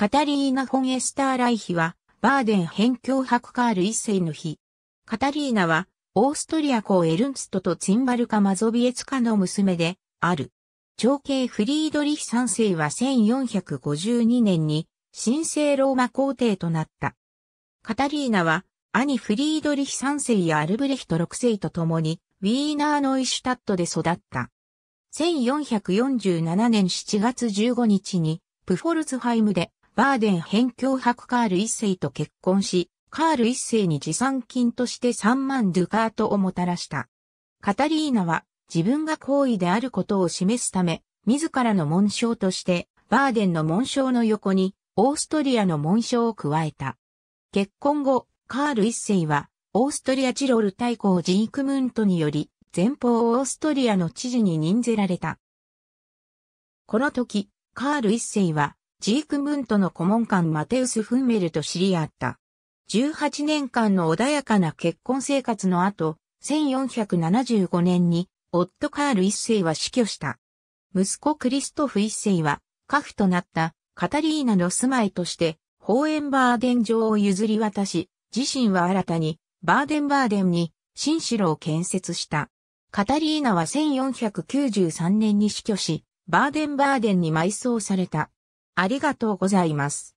カタリーナ・フォン・エスター・ライヒは、バーデン辺境クカール一世の日。カタリーナは、オーストリア公エルンストとツィンバルカ・マゾビエツカの娘で、ある。長兄フリードリヒ三世は1452年に、神聖ローマ皇帝となった。カタリーナは、兄フリードリヒ三世やアルブレヒト六世と共に、ウィーナーノイシュタットで育った。1447年7月15日に、プフォルツハイムでバーデン辺境伯カール一世と結婚し、カール一世に持参金として3万ドゥカートをもたらした。カタリーナは自分が皇位であることを示すため、自らの紋章として、バーデンの紋章の横に、オーストリアの紋章を加えた。結婚後、カール一世は、オーストリアチロル大公ジークムントにより、前方オーストリアの知事に任ぜられた。この時、カール一世は、ジークムントの顧問官マテウス・フンメルと知り合った。18年間の穏やかな結婚生活の後、1475年に夫カール一世は死去した。息子クリストフ一世は、家父となったカタリーナの住まいとして、ホーエンバーデン城を譲り渡し、自身は新たにバーデンバーデンに新城を建設した。カタリーナは1493年に死去し、バーデンバーデンに埋葬された。ありがとうございます。